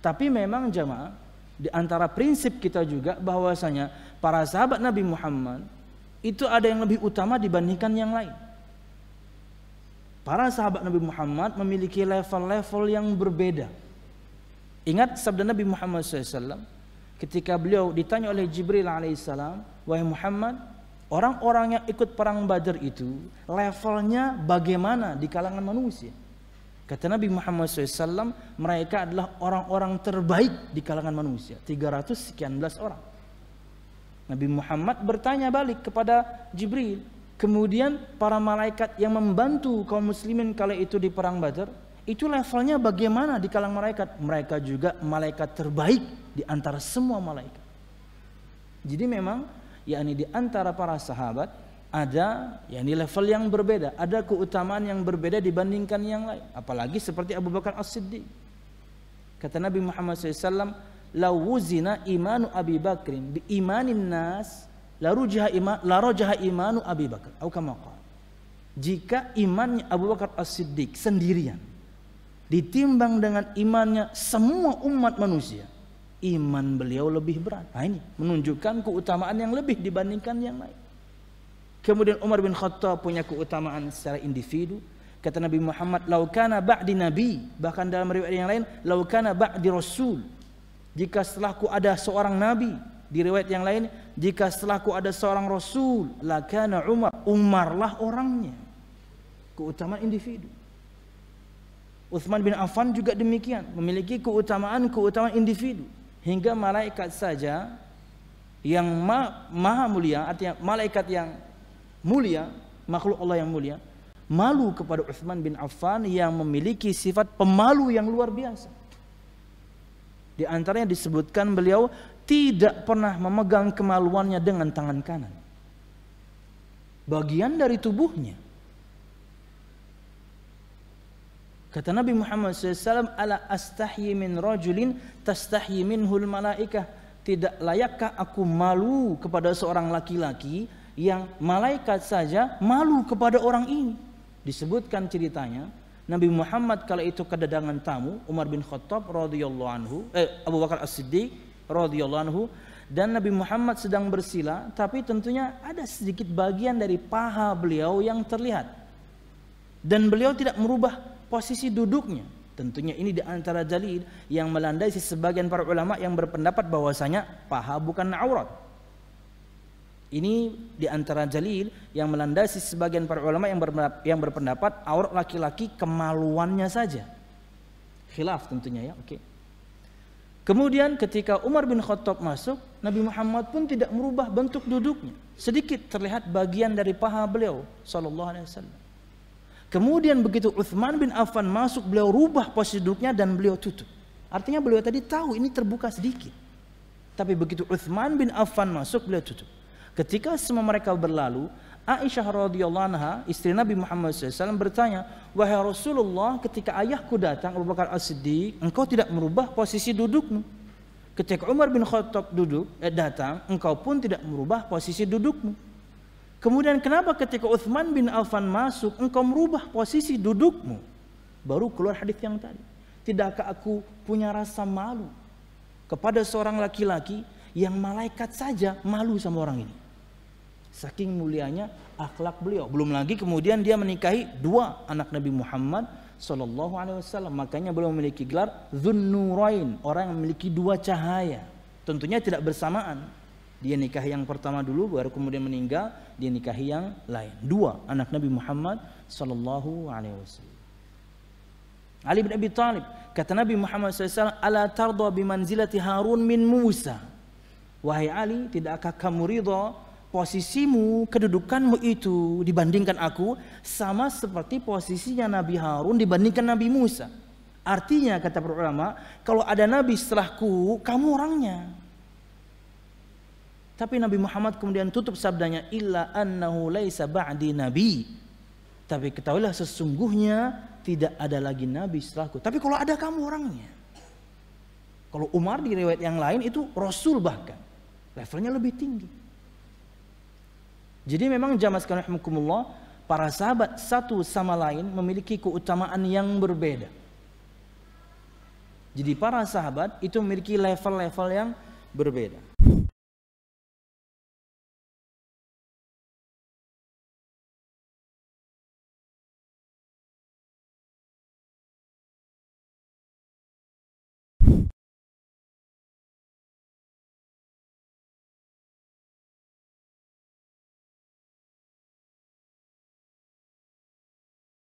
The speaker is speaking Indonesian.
Tapi memang jamaah di antara prinsip kita juga bahwasanya para sahabat Nabi Muhammad itu ada yang lebih utama dibandingkan yang lain. Para sahabat Nabi Muhammad memiliki level-level yang berbeda. Ingat sabda Nabi Muhammad SAW ketika beliau ditanya oleh Jibril alaihissalam, wahai Muhammad, orang-orang yang ikut perang Badar itu levelnya bagaimana di kalangan manusia? Kata Nabi Muhammad SAW, mereka adalah orang-orang terbaik di kalangan manusia. 300 sekian belas orang. Nabi Muhammad bertanya balik kepada Jibril. Kemudian para malaikat yang membantu kaum muslimin kala itu di perang Badar, itu levelnya bagaimana di kalangan malaikat? Mereka juga malaikat terbaik di antara semua malaikat. Jadi memang yakni di antara para sahabat ada yakni level yang berbeda, ada keutamaan yang berbeda dibandingkan yang lain. Apalagi seperti Abu Bakar As-Siddiq. Kata Nabi Muhammad SAW, lawuzina imanu Abi Bakrin bi imanin nas la rujaha ima, la rajaha imanu Abi Bakar. Atau kama Jika imannya Abu Bakar As-Siddiq sendirian ditimbang dengan imannya semua umat manusia, iman beliau lebih berat. Nah ini menunjukkan keutamaan yang lebih dibandingkan yang lain. Kemudian Umar bin Khattab punya keutamaan secara individu. Kata Nabi Muhammad, "Laukana ba'di nabi." Bahkan dalam riwayat yang lain, "Laukana ba'di rasul." Jika setelahku ada seorang nabi, di riwayat yang lain, jika setelahku ada seorang rasul, lakana Umar. Umarlah orangnya. Keutamaan individu. Uthman bin Affan juga demikian, memiliki keutamaan-keutamaan individu. Hingga malaikat saja yang ma maha mulia, artinya malaikat yang mulia, makhluk Allah yang mulia, malu kepada Uthman bin Affan yang memiliki sifat pemalu yang luar biasa. Di antaranya disebutkan beliau tidak pernah memegang kemaluannya dengan tangan kanan. Bagian dari tubuhnya. Kata Nabi Muhammad SAW, Ala astahyi min rajulin tastahyi minhul malaikah. Tidak layakkah aku malu kepada seorang laki-laki yang malaikat saja malu kepada orang ini. Disebutkan ceritanya, Nabi Muhammad kala itu kedatangan tamu Umar bin Khattab radhiyallahu anhu, eh, Abu Bakar As-Siddiq radhiyallahu anhu dan Nabi Muhammad sedang bersila, tapi tentunya ada sedikit bagian dari paha beliau yang terlihat. Dan beliau tidak merubah posisi duduknya. Tentunya ini di antara dalil yang melandai sebagian para ulama yang berpendapat bahwasanya paha bukan aurat. Ini di antara jalil yang melandasi sebagian para ulama yang, berpendapat, yang berpendapat aurat laki-laki kemaluannya saja. Khilaf tentunya ya, oke. Kemudian ketika Umar bin Khattab masuk, Nabi Muhammad pun tidak merubah bentuk duduknya. Sedikit terlihat bagian dari paha beliau sallallahu alaihi wasallam. Kemudian begitu Uthman bin Affan masuk, beliau rubah posisi duduknya dan beliau tutup. Artinya beliau tadi tahu ini terbuka sedikit. Tapi begitu Uthman bin Affan masuk, beliau tutup. Ketika semua mereka berlalu, Aisyah radhiyallahu anha, istri Nabi Muhammad SAW bertanya, "Wahai Rasulullah, ketika ayahku datang Abu Bakar As-Siddiq, engkau tidak merubah posisi dudukmu. Ketika Umar bin Khattab duduk eh, datang, engkau pun tidak merubah posisi dudukmu. Kemudian kenapa ketika Uthman bin Affan masuk, engkau merubah posisi dudukmu?" Baru keluar hadis yang tadi. Tidakkah aku punya rasa malu kepada seorang laki-laki yang malaikat saja malu sama orang ini. Saking mulianya akhlak beliau. Belum lagi kemudian dia menikahi dua anak Nabi Muhammad Shallallahu Alaihi Wasallam. Makanya beliau memiliki gelar Zunnurain, orang yang memiliki dua cahaya. Tentunya tidak bersamaan. Dia nikah yang pertama dulu, baru kemudian meninggal. Dia nikahi yang lain. Dua anak Nabi Muhammad saw Alaihi Wasallam. Ali bin Abi Talib kata Nabi Muhammad SAW, "Ala tardo bimanzilati Harun min Musa." Wahai Ali, tidakkah kamu ridho posisimu, kedudukanmu itu dibandingkan aku sama seperti posisinya Nabi Harun dibandingkan Nabi Musa. Artinya kata para ulama, kalau ada Nabi setelahku, kamu orangnya. Tapi Nabi Muhammad kemudian tutup sabdanya illa annahu laisa ba'di nabi. Tapi ketahuilah sesungguhnya tidak ada lagi nabi setelahku. Tapi kalau ada kamu orangnya. Kalau Umar di riwayat yang lain itu rasul bahkan levelnya lebih tinggi. Jadi memang jamaah sekalian rahimakumullah, para sahabat satu sama lain memiliki keutamaan yang berbeda. Jadi para sahabat itu memiliki level-level yang berbeda.